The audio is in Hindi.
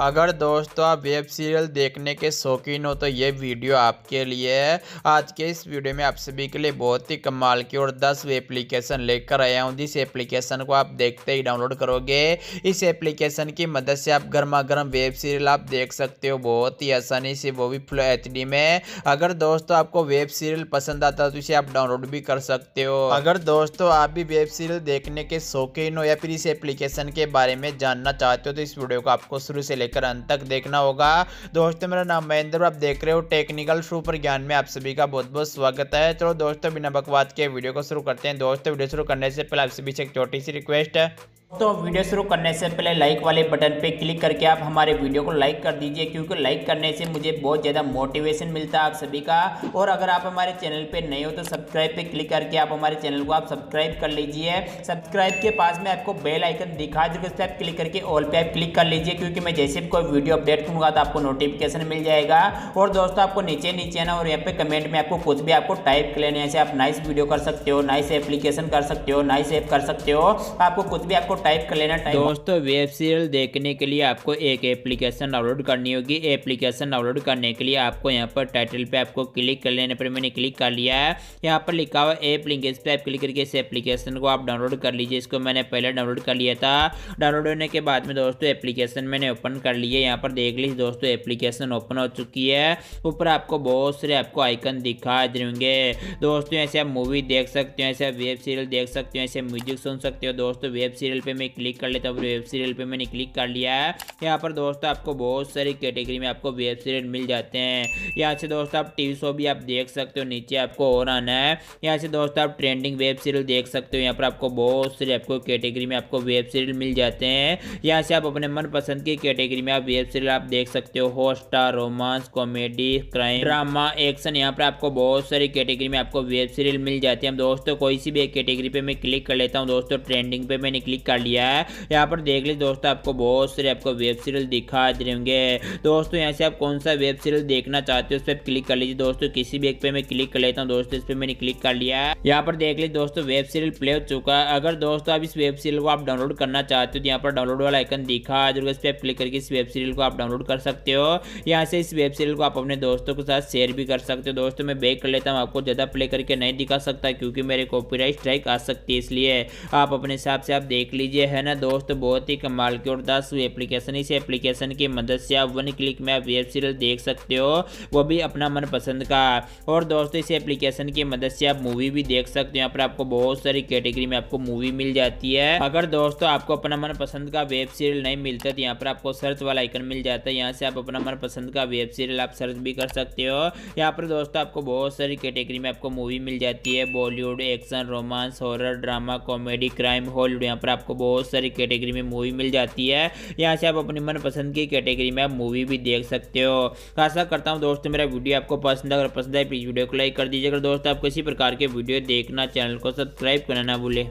अगर दोस्तों आप वेब सीरियल देखने के शौकीन हो तो ये वीडियो आपके लिए है आज के इस वीडियो में आप सभी के लिए बहुत ही कमाल की और दस एप्लीकेशन लेकर आया हूँ जिस एप्लीकेशन को आप देखते ही डाउनलोड करोगे इस एप्लीकेशन की मदद से आप गर्मा गर्म वेब सीरियल आप देख सकते हो बहुत ही आसानी से वो भी फुल एच में अगर दोस्तों आपको वेब सीरियल पसंद आता तो इसे आप डाउनलोड भी कर सकते हो अगर दोस्तों आप भी वेब सीरियल देखने के शौकीन हो या फिर इस एप्लीकेशन के बारे में जानना चाहते हो तो इस वीडियो को आपको शुरू से लेकर लेकर अंत तक देखना होगा दोस्तों मेरा नाम महेंद्र आप देख रहे हो टेक्निकल सुपर ज्ञान में आप सभी का बहुत बहुत स्वागत है चलो दोस्तों बिना बकवाद के वीडियो को शुरू करते हैं दोस्तों वीडियो शुरू करने से पहले आप सभी से एक छोटी सी रिक्वेस्ट है तो वीडियो शुरू करने से पहले लाइक वाले बटन पे क्लिक करके आप हमारे वीडियो को लाइक कर दीजिए क्योंकि लाइक करने से मुझे बहुत ज़्यादा मोटिवेशन मिलता है आप सभी का और अगर आप हमारे चैनल पे नए हो तो सब्सक्राइब पे क्लिक करके आप हमारे चैनल को आप सब्सक्राइब कर लीजिए सब्सक्राइब के पास में आपको बेल आइकन दिखा देगा उस पर आप क्लिक करके ऑल पे आप क्लिक कर लीजिए क्योंकि मैं जैसे भी कोई वीडियो अपडेट करूँगा तो आपको नोटिफिकेशन मिल जाएगा और दोस्तों आपको नीचे नीचे ना और यहाँ पे कमेंट में आपको कुछ भी आपको टाइप कर लेने से आप नाइस वीडियो कर सकते हो नाइस एप्लीकेशन कर सकते हो नाइस ऐप कर सकते हो आपको कुछ भी आपको टाइप कर लेना टाइप दोस्तों वेब सीरियल देखने के लिए आपको एक एप्लीकेशन डाउनलोड करनी होगी एप्लीकेशन डाउनलोड करने के लिए आपको यहाँ पर टाइटल पे आपको क्लिक कर लेने पर मैंने क्लिक कर लिया है यहाँ पर लिखा हुआ एप लिंक इस पर आप क्लिक करके इस एप्लीकेशन को आप डाउनलोड कर लीजिए इसको मैंने पहले डाउनलोड कर लिया था डाउनलोड होने के बाद में दोस्तों एप्लीकेशन मैंने ओपन कर ली है यहाँ पर देख लीजिए दोस्तों एप्लीकेशन ओपन हो चुकी है ऊपर आपको बहुत सारे आपको आइकन दिखा देंगे दोस्तों ऐसे आप मूवी देख सकते हो ऐसे आप वेब सीरियल देख सकते हो ऐसे म्यूजिक सुन सकते हो दोस्तों वेब सीरियल पे मैं क्लिक कर लेता हूँ वेब सीरियल पे मैंने क्लिक कर लिया है यहाँ पर दोस्तों आपको बहुत सारी कैटेगरी में आपको वेब सीरियल मिल जाते हैं यहाँ से दोस्तों आप टीवी शो भी आप देख सकते हो नीचे आपको और आना है यहाँ से दोस्तों आप ट्रेंडिंग वेब सीरियल देख सकते हो यहाँ पर आपको बहुत सारी आपको कैटेगरी में आपको वेब सीरियल मिल जाते हैं यहाँ से आप अपने मनपसंद की कैटेगरी में आप वेब सीरियल आप देख सकते हो Hotstar romance comedy crime drama action यहाँ पर आपको बहुत सारी कैटेगरी में आपको वेब सीरियल मिल जाती है दोस्तों कोई सी भी एक कैटेगरी पे मैं क्लिक कर लेता हूँ दोस्तों ट्रेंडिंग पे मैंने क्लिक कर लिया है यहाँ पर देख लीजिए दोस्तों आपको बहुत सारे आपको वेब सीरियल दिखा दे होंगे दोस्तों यहाँ से आप कौन सा वेब सीरियल देखना चाहते हो उस पर क्लिक कर लीजिए दोस्तों किसी भी एक पे मैं क्लिक कर लेता हूँ दोस्तों इस पर मैंने क्लिक कर लिया है यहाँ पर देख लीजिए दोस्तों वेब सीरियल प्ले हो चुका है अगर दोस्तों आप इस वेब सीरियल को आप डाउनलोड करना चाहते हो तो यहाँ पर डाउनलोड वाला आइकन दिखा जरूर इस पर क्लिक करके इस वेब सीरियल को आप डाउनलोड कर सकते हो यहाँ से इस वेब सीरियल को आप अपने दोस्तों के साथ शेयर भी कर सकते हो दोस्तों मैं बैक कर लेता हूँ आपको ज़्यादा प्ले करके नहीं दिखा सकता क्योंकि मेरे कॉपीराइट स्ट्राइक आ सकती है इसलिए आप अपने हिसाब से आप देख लीजिए ये है ना दोस्त बहुत ही कमाल की और दस एप्लीकेशन इस एप्लीकेशन की मदद से आप वन क्लिक में आप वेब सीरियल देख सकते हो वो भी अपना मनपसंद का और दोस्तों इस एप्लीकेशन की मदद से आप मूवी भी देख सकते हो यहाँ पर आपको बहुत सारी कैटेगरी में आपको मूवी मिल जाती है अगर दोस्तों आपको अपना मनपसंद का वेब सीरियल नहीं मिलता तो यहाँ पर आपको सर्च वाला आइकन मिल जाता है यहाँ से आप अपना मनपसंद का वेब सीरियल आप सर्च भी कर सकते हो यहाँ पर दोस्तों आपको बहुत सारी कैटेगरी में आपको मूवी मिल जाती है Bollywood action romance horror drama comedy crime Hollywood यहाँ पर आपको बहुत सारी कैटेगरी में मूवी मिल जाती है यहाँ से आप अपनी मनपसंद की कैटेगरी में आप मूवी भी देख सकते हो तो आशा करता हूँ दोस्तों मेरा वीडियो आपको पसंद अगर पसंद है प्लीज़ वीडियो को लाइक कर दीजिए अगर दोस्तों आप किसी प्रकार के वीडियो देखना चैनल को सब्सक्राइब करना ना भूलें